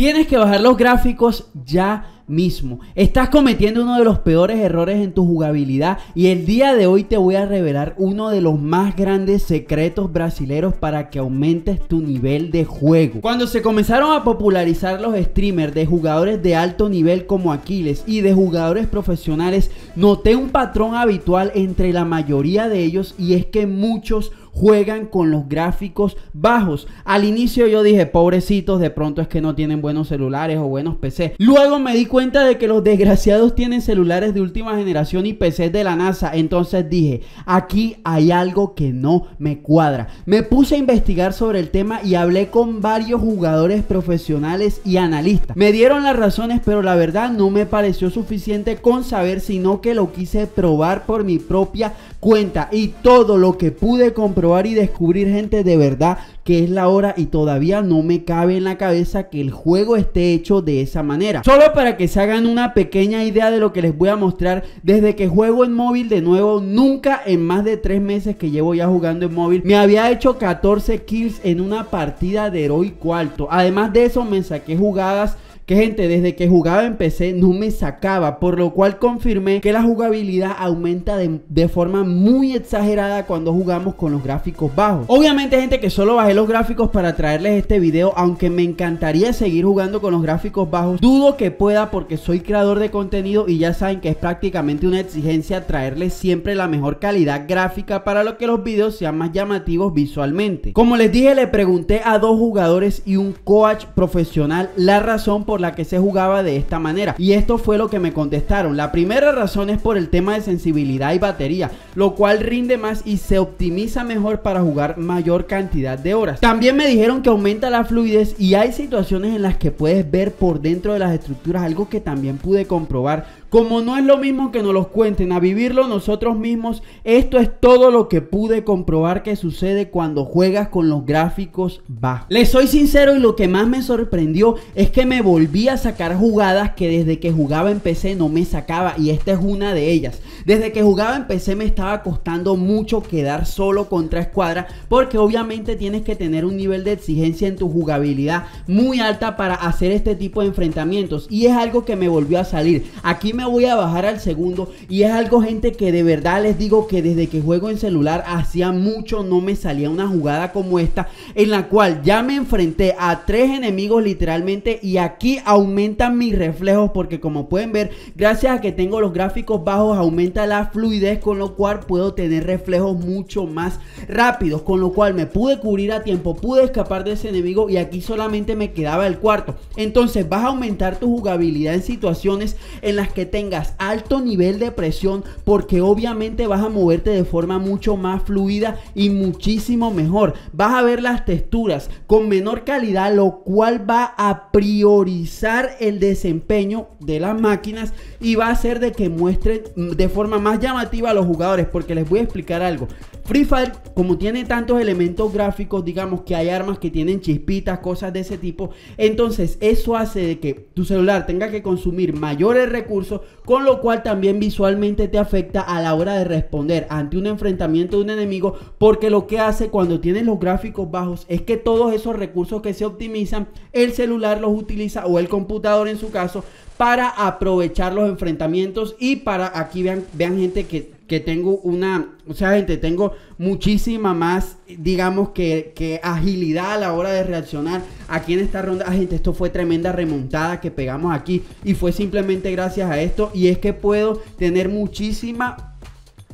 Tienes que bajar los gráficos ya mismo. Estás cometiendo uno de los peores errores en tu jugabilidad y el día de hoy te voy a revelar uno de los más grandes secretos brasileros para que aumentes tu nivel de juego. Cuando se comenzaron a popularizar los streamers de jugadores de alto nivel como Aquiles y de jugadores profesionales, noté un patrón habitual entre la mayoría de ellos y es que muchos juegan con los gráficos bajos. Al inicio yo dije, pobrecitos, de pronto es que no tienen buenos celulares o buenos PC. Luego me di cuenta de que los desgraciados tienen celulares de última generación y PC de la NASA. Entonces dije, aquí hay algo que no me cuadra. Me puse a investigar sobre el tema y hablé con varios jugadores profesionales y analistas. Me dieron las razones, pero la verdad no me pareció suficiente con saber, sino que lo quise probar por mi propia cuenta y todo lo que pude comprobar y descubrir gente de verdad que es la hora y todavía no me cabe en la cabeza que el juego esté hecho de esa manera. Solo para que se hagan una pequeña idea de lo que les voy a mostrar desde que juego en móvil de nuevo, nunca en más de tres meses que llevo ya jugando en móvil me había hecho 14 kills en una partida de heroico alto. Además de eso me saqué jugadas que gente desde que jugaba en PC no me sacaba, por lo cual confirmé que la jugabilidad aumenta de, forma muy exagerada cuando jugamos con los gráficos bajos. Obviamente gente que solo bajé los gráficos para traerles este video, aunque me encantaría seguir jugando con los gráficos bajos, dudo que pueda porque soy creador de contenido y ya saben que es prácticamente una exigencia traerles siempre la mejor calidad gráfica para lo que los videos sean más llamativos visualmente. Como les dije, le pregunté a dos jugadores y un coach profesional la razón por la que se jugaba de esta manera. Y esto fue lo que me contestaron. La primera razón es por el tema de sensibilidad y batería, lo cual rinde más y se optimiza mejor para jugar mayor cantidad de horas. También me dijeron que aumenta la fluidez y hay situaciones en las que puedes ver por dentro de las estructuras, algo que también pude comprobar como no es lo mismo que nos los cuenten, a vivirlo nosotros mismos, esto es todo lo que pude comprobar que sucede cuando juegas con los gráficos bajos. Les soy sincero y lo que más me sorprendió es que me volví a sacar jugadas que desde que jugaba en PC no me sacaba y esta es una de ellas. Desde que jugaba en PC me estaba costando mucho quedar solo contra escuadra porque obviamente tienes que tener un nivel de exigencia en tu jugabilidad muy alta para hacer este tipo de enfrentamientos y es algo que me volvió a salir. Aquí me voy a bajar al segundo. Y es algo, gente, que de verdad les digo que desde que juego en celular hacía mucho no me salía una jugada como esta. En la cual ya me enfrenté a tres enemigos literalmente. Y aquí aumentan mis reflejos. Porque como pueden ver, gracias a que tengo los gráficos bajos, aumenta la fluidez. Con lo cual puedo tener reflejos mucho más rápidos. Con lo cual me pude cubrir a tiempo, pude escapar de ese enemigo. Y aquí solamente me quedaba el cuarto. Entonces vas a aumentar tu jugabilidad en situaciones en las que tengas alto nivel de presión porque obviamente vas a moverte de forma mucho más fluida y muchísimo mejor. Vas a ver las texturas con menor calidad, lo cual va a priorizar el desempeño de las máquinas y va a hacer de que muestre de forma más llamativa a los jugadores porque les voy a explicar algo. Free Fire, como tiene tantos elementos gráficos, digamos que hay armas que tienen chispitas, cosas de ese tipo, entonces eso hace de que tu celular tenga que consumir mayores recursos, con lo cual también visualmente te afecta a la hora de responder ante un enfrentamiento de un enemigo, porque lo que hace cuando tienes los gráficos bajos es que todos esos recursos que se optimizan, el celular los utiliza o el computador en su caso para aprovechar los enfrentamientos y para aquí vean, vean gente que que tengo una, o sea, gente, tengo muchísima más, digamos, que, que agilidad a la hora de reaccionar aquí en esta ronda. Ah, gente, esto fue tremenda remontada que pegamos aquí y fue simplemente gracias a esto y es que puedo tener muchísima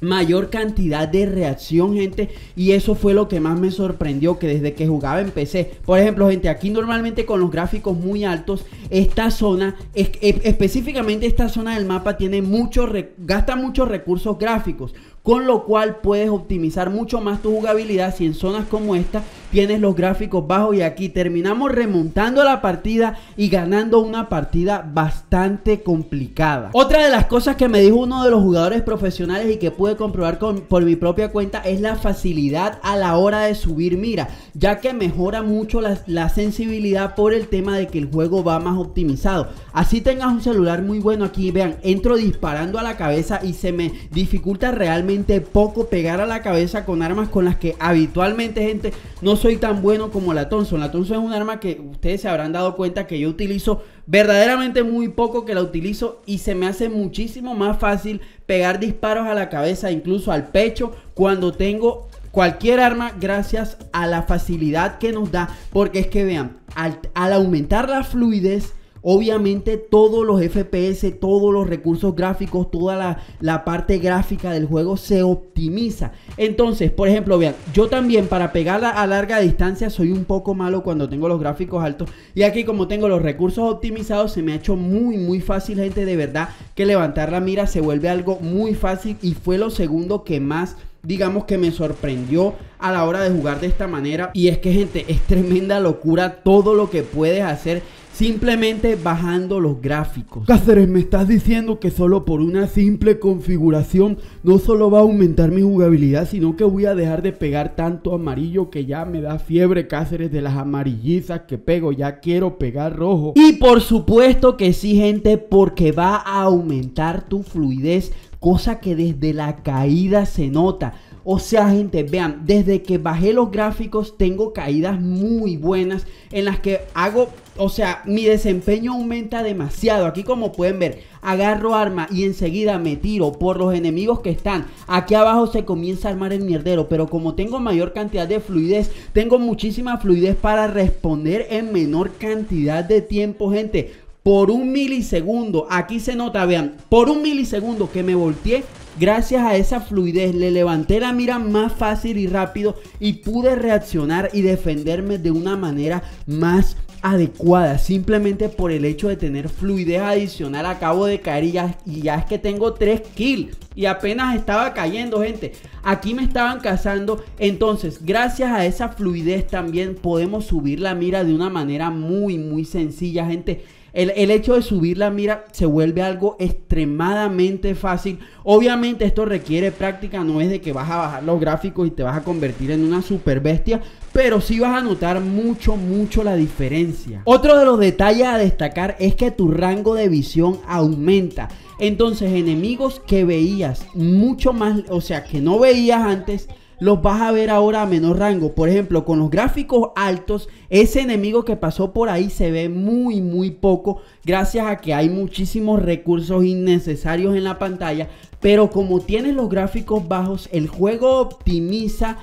mayor cantidad de reacción, gente. Y eso fue lo que más me sorprendió, que desde que jugaba en PC Por ejemplo, gente, aquí normalmente con los gráficos muy altos, esta zona, es, e, específicamente esta zona del mapa, tiene mucho, gasta muchos recursos gráficos con lo cual puedes optimizar mucho más tu jugabilidad si en zonas como esta tienes los gráficos bajos y aquí terminamos remontando la partida y ganando una partida bastante complicada. Otra de las cosas que me dijo uno de los jugadores profesionales y que pude comprobar por mi propia cuenta es la facilidad a la hora de subir mira, ya que mejora mucho la sensibilidad por el tema de que el juego va más optimizado. Así tengas un celular muy bueno aquí, vean, entro disparando a la cabeza y se me dificulta realmente poco pegar a la cabeza con armas con las que habitualmente gente no soy tan bueno como la Thompson. La Thompson es un arma que ustedes se habrán dado cuenta que yo utilizo verdaderamente muy poco que la utilizo y se me hace muchísimo más fácil pegar disparos a la cabeza, incluso al pecho, cuando tengo cualquier arma gracias a la facilidad que nos da. Porque es que vean, al, al aumentar la fluidez Obviamente todos los FPS, todos los recursos gráficos, toda la, parte gráfica del juego se optimiza. Entonces, por ejemplo, vean, yo también para pegarla a larga distancia soy un poco malo cuando tengo los gráficos altos. Y aquí como tengo los recursos optimizados, se me ha hecho muy, muy fácil, gente, de verdad, que levantar la mira se vuelve algo muy fácil y fue lo segundo que más digamos que me sorprendió a la hora de jugar de esta manera. Y es que, gente, es tremenda locura todo lo que puedes hacer simplemente bajando los gráficos. Cáceres, me estás diciendo que solo por una simple configuración no solo va a aumentar mi jugabilidad, sino que voy a dejar de pegar tanto amarillo que ya me da fiebre Cáceres de las amarillizas que pego, ya quiero pegar rojo. Y por supuesto que sí, gente, porque va a aumentar tu fluidez, cosa que desde la caída se nota. O sea, gente, vean, desde que bajé los gráficos tengo caídas muy buenas en las que hago, o sea, mi desempeño aumenta demasiado. Aquí como pueden ver, agarro arma y enseguida me tiro por los enemigos que están. Aquí abajo se comienza a armar el mierdero, pero como tengo mayor cantidad de fluidez, tengo muchísima fluidez para responder en menor cantidad de tiempo, gente por un milisegundo. Aquí se nota, vean, por un milisegundo que me volteé, Gracias a esa fluidez le levanté la mira más fácil y rápido y pude reaccionar y defenderme de una manera más adecuada. Simplemente por el hecho de tener fluidez adicional acabo de caer y ya, es que tengo 3 kills. Y apenas estaba cayendo, gente. Aquí me estaban cazando. Entonces, gracias a esa fluidez también podemos subir la mira de una manera muy, muy sencilla, gente el, hecho de subir la mira se vuelve algo extremadamente fácil. Obviamente esto requiere práctica, no es de que vas a bajar los gráficos y te vas a convertir en una super bestia, pero sí vas a notar mucho, mucho la diferencia. Otro de los detalles a destacar es que tu rango de visión aumenta. Entonces enemigos que veías mucho más, o sea, que no veías antes, los vas a ver ahora a menor rango. Por ejemplo, con los gráficos altos, ese enemigo que pasó por ahí se ve muy, muy poco, gracias a que hay muchísimos recursos innecesarios en la pantalla. Pero como tienes los gráficos bajos, el juego optimiza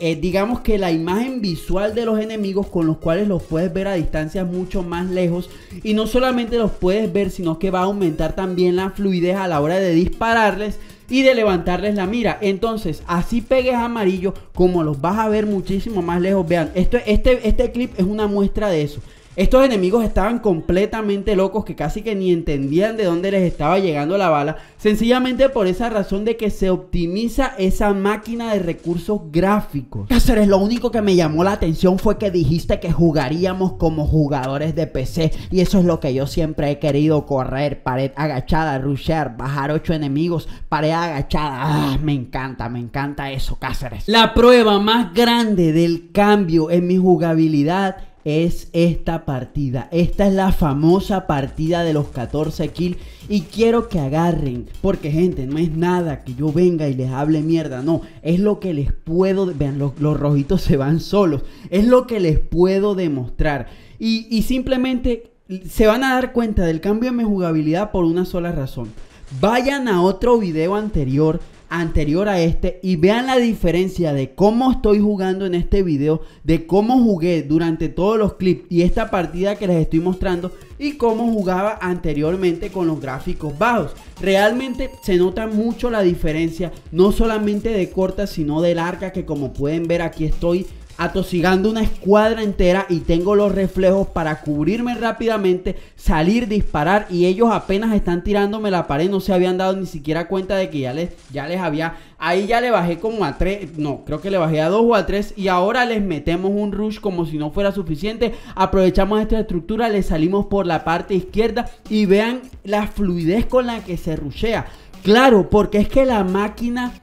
eh, digamos que la imagen visual de los enemigos con los cuales los puedes ver a distancias mucho más lejos y no solamente los puedes ver sino que va a aumentar también la fluidez a la hora de dispararles y de levantarles la mira. Entonces, así pegues amarillo, como los vas a ver muchísimo más lejos. Vean, esto, este, este clip es una muestra de eso. Estos enemigos estaban completamente locos que casi que ni entendían de dónde les estaba llegando la bala, sencillamente por esa razón de que se optimiza esa máquina de recursos gráficos. Cáceres, lo único que me llamó la atención fue que dijiste que jugaríamos como jugadores de PC y eso es lo que yo siempre he querido, correr, pared agachada, rushear, bajar 8 enemigos, pared agachada. Ah, me encanta, me encanta eso, Cáceres. La prueba más grande del cambio en mi jugabilidad es esta partida. Esta es la famosa partida de los 14 kills y quiero que agarren, porque gente, no es nada que yo venga y les hable mierda, no, es lo que les puedo, vean, los, rojitos se van solos, es lo que les puedo demostrar. Y, y simplemente se van a dar cuenta del cambio en mi jugabilidad por una sola razón. Vayan a otro video anterior anterior a este y vean la diferencia de cómo estoy jugando en este video, de cómo jugué durante todos los clips y esta partida que les estoy mostrando y cómo jugaba anteriormente con los gráficos bajos. Realmente se nota mucho la diferencia, no solamente de corta sino de larga que como pueden ver aquí estoy atosigando una escuadra entera y tengo los reflejos para cubrirme rápidamente, salir, disparar y ellos apenas están tirándome la pared, no se habían dado ni siquiera cuenta de que ya les, ya les había, ahí ya le bajé como a tres, no, creo que le bajé a dos o a tres y ahora les metemos un rush como si no fuera suficiente, aprovechamos esta estructura, le salimos por la parte izquierda y vean la fluidez con la que se rushea. Claro, porque es que la máquina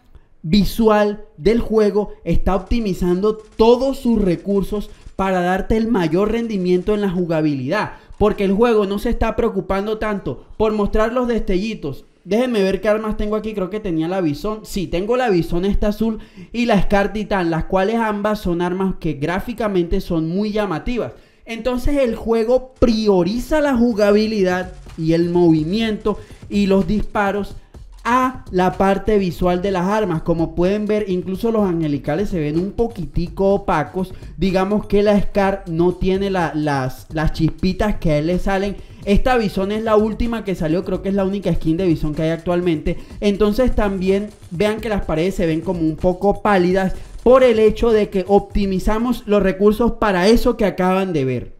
visual del juego está optimizando todos sus recursos para darte el mayor rendimiento en la jugabilidad. Porque el juego no se está preocupando tanto por mostrar los destellitos. Déjenme ver qué armas tengo aquí. Creo que tenía la visón Sí, tengo la visón esta azul y la Scar Titan. Las cuales ambas son armas que gráficamente son muy llamativas. Entonces el juego prioriza la jugabilidad y el movimiento y los disparos a la parte visual de las armas. Como pueden ver, incluso los angelicales se ven un poquitico opacos. Digamos que la Scar no tiene las, las chispitas que a él le salen. Esta visión es la última que salió, creo que es la única skin de visión que hay actualmente. Entonces también vean que las paredes se ven como un poco pálidas por el hecho de que optimizamos los recursos para eso que acaban de ver.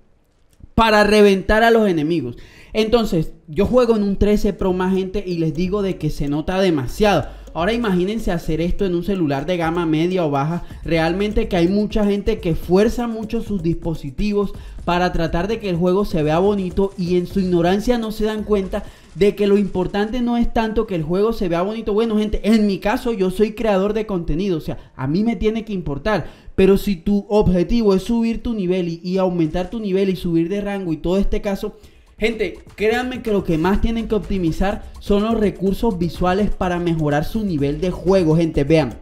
Para reventar a los enemigos. Entonces, yo juego en un 13 Pro más gente y les digo de que se nota demasiado. Ahora imagínense hacer esto en un celular de gama media o baja. Realmente que hay mucha gente que fuerza mucho sus dispositivos para tratar de que el juego se vea bonito y en su ignorancia no se dan cuenta de que lo importante no es tanto que el juego se vea bonito. Bueno, gente, en mi caso yo soy creador de contenido, o sea, a mí me tiene que importar. Pero si tu objetivo es subir tu nivel y, aumentar tu nivel y subir de rango y todo este caso, Gente, créanme que lo que más tienen que optimizar son los recursos visuales para mejorar su nivel de juego. Gente, vean.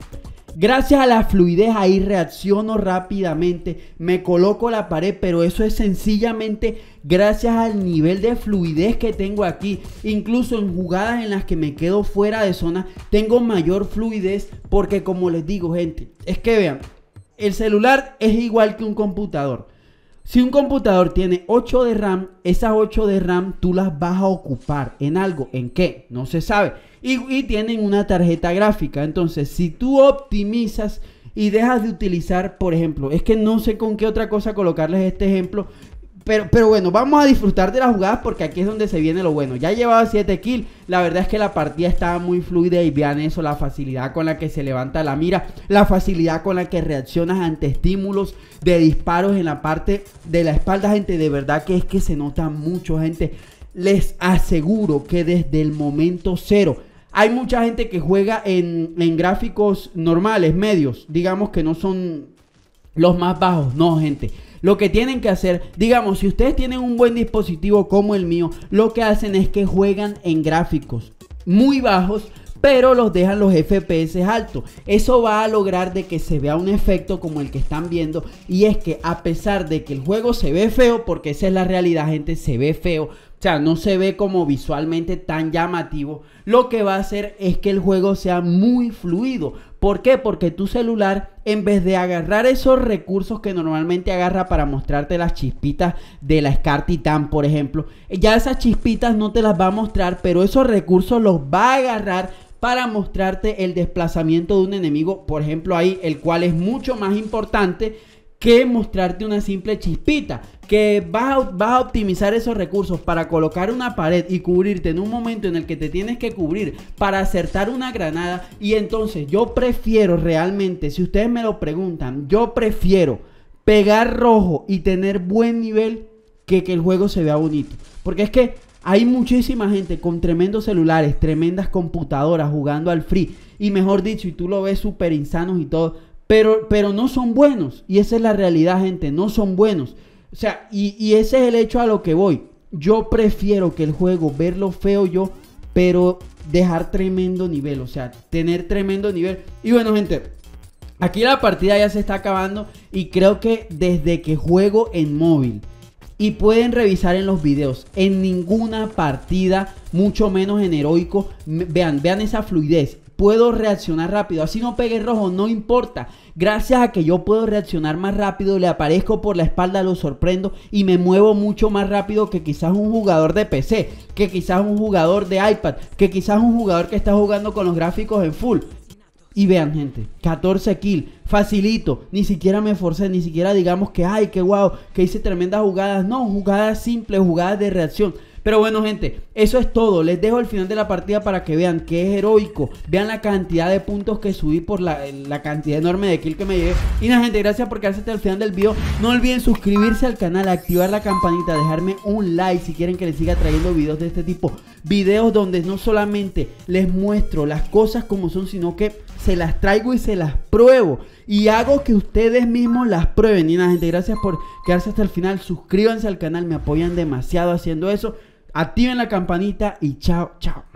Gracias a la fluidez ahí reacciono rápidamente, me coloco la pared, pero eso es sencillamente gracias al nivel de fluidez que tengo aquí. Incluso en jugadas en las que me quedo fuera de zona, tengo mayor fluidez porque como les digo gente, es que vean, el celular es igual que un computador. Si un computador tiene 8 de RAM, esas 8 de RAM tú las vas a ocupar en algo. ¿En qué? No se sabe. Y, y, tienen una tarjeta gráfica. Entonces, si tú optimizas y dejas de utilizar, por ejemplo, es que no sé con qué otra cosa colocarles este ejemplo, pero, bueno, vamos a disfrutar de las jugadas porque aquí es donde se viene lo bueno. Ya llevaba 7 kills. La verdad es que la partida estaba muy fluida y vean eso, la facilidad con la que se levanta la mira, la facilidad con la que reaccionas ante estímulos de disparos en la parte de la espalda, gente. De verdad que es que se nota mucho, gente. Les aseguro que desde el momento cero hay mucha gente que juega en, en, gráficos normales, medios, digamos que no son los más bajos, no, gente. Lo que tienen que hacer, digamos, si ustedes tienen un buen dispositivo como el mío, lo que hacen es que juegan en gráficos muy bajos, pero los dejan los FPS altos. Eso va a lograr de que se vea un efecto como el que están viendo y es que a pesar de que el juego se ve feo, porque esa es la realidad, gente, se ve feo, o sea, no se ve como visualmente tan llamativo. Lo que va a hacer es que el juego sea muy fluido. ¿Por qué? Porque tu celular, en vez de agarrar esos recursos que normalmente agarra para mostrarte las chispitas de la titán, por ejemplo, ya esas chispitas no te las va a mostrar, pero esos recursos los va a agarrar para mostrarte el desplazamiento de un enemigo, por ejemplo ahí, el cual es mucho más importante que mostrarte una simple chispita que vas a, optimizar esos recursos para colocar una pared y cubrirte en un momento en el que te tienes que cubrir para acertar una granada. Y entonces yo prefiero realmente, si ustedes me lo preguntan, yo prefiero pegar rojo y tener buen nivel que que el juego se vea bonito. Porque es que hay muchísima gente con tremendos celulares, tremendas computadoras jugando al free. Y mejor dicho, y tú lo ves súper insanos y todo. Pero, pero no son buenos. Y esa es la realidad, gente. No son buenos. O sea, y, ese es el hecho a lo que voy. Yo prefiero que el juego, verlo feo yo, pero dejar tremendo nivel, o sea, tener tremendo nivel. Y bueno, gente, aquí la partida ya se está acabando y creo que desde que juego en móvil y pueden revisar en los videos, en ninguna partida, mucho menos en heroico, vean, vean esa fluidez, puedo reaccionar rápido. Así no pegue rojo, no importa. Gracias a que yo puedo reaccionar más rápido, le aparezco por la espalda, lo sorprendo y me muevo mucho más rápido que quizás un jugador de PC, que quizás un jugador de iPad, que quizás un jugador que está jugando con los gráficos en full. Y vean, gente, 14 kills, facilito, ni siquiera me forcé. ni siquiera digamos que, ay, qué guau, wow, que hice tremendas jugadas. No, jugadas simples, jugadas de reacción. Pero bueno, gente, eso es todo. Les dejo el final de la partida para que vean que es heroico. Vean la cantidad de puntos que subí por la, cantidad enorme de kill que me llevé. Y nada, gente, gracias por quedarse hasta el final del video. No olviden suscribirse al canal, activar la campanita, dejarme un like si quieren que les siga trayendo videos de este tipo. Videos donde no solamente les muestro las cosas como son, sino que se las traigo y se las pruebo. Y hago que ustedes mismos las prueben. Y nada, gente, gracias por quedarse hasta el final. Suscríbanse al canal, me apoyan demasiado haciendo eso. Activen la campanita y chao, chao.